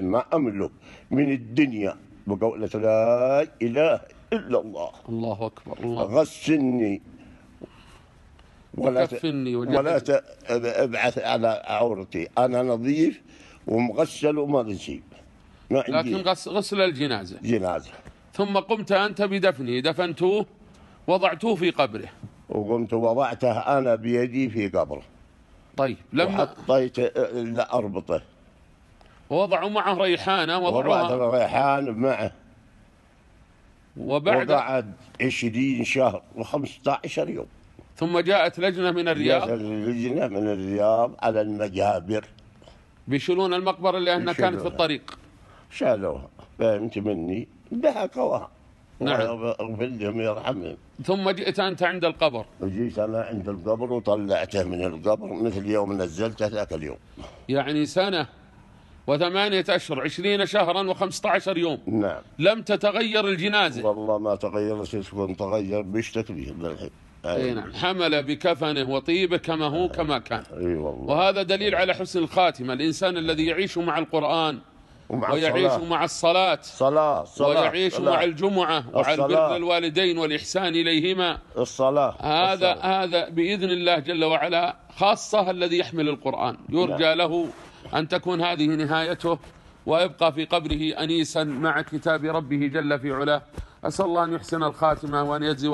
ما أملك من الدنيا بقولة لا إله إلا الله الله أكبر الله غسلني ولا وكفني ولا ابعث على عورتي أنا نظيف ومغسل وما نسيب ما عندي لكن غسل الجنازة جنازة ثم قمت أنت بدفنه دفنتوه وضعتوه في قبره وقمت وضعته أنا بيدي في قبره طيب لما حطيت اربطه ووضعوا معه ريحانة وضعوا ريحان معه وبعد وقعد 20 شهر و15 يوم ثم جاءت لجنة من الرياض لجنة من الرياض على المجابر بيشيلون المقبرة لأنها كانت في الطريق شالوها فهمت مني دهكوها نعم اغفر لهم يرحمهم ثم جئت انت عند القبر جيت انا عند القبر وطلعته من القبر مثل يوم نزلته ذاك اليوم يعني سنه وثمانية أشهر عشرين شهرا وخمسة عشر يوم نعم لم تتغير الجنازة والله ما تغير تكون تغير بيشتك به للحين أي نعم حمل بكفنه وطيبه كما هو كما كان أي والله. وهذا دليل على حسن الخاتمة الإنسان الذي يعيش مع القرآن ومع ويعيش مع الصلاة صلاة, صلاة ويعيش مع الجمعة وعلى البر الوالدين والإحسان إليهما الصلاة هذا الصلاة هذا بإذن الله جل وعلا خاصة الذي يحمل القرآن يرجى لا. نعم. له أن تكون هذه نهايته ويبقى في قبره أنيسا مع كتاب ربه جل في علاه أسأل الله أن يحسن الخاتمة وأن يجزي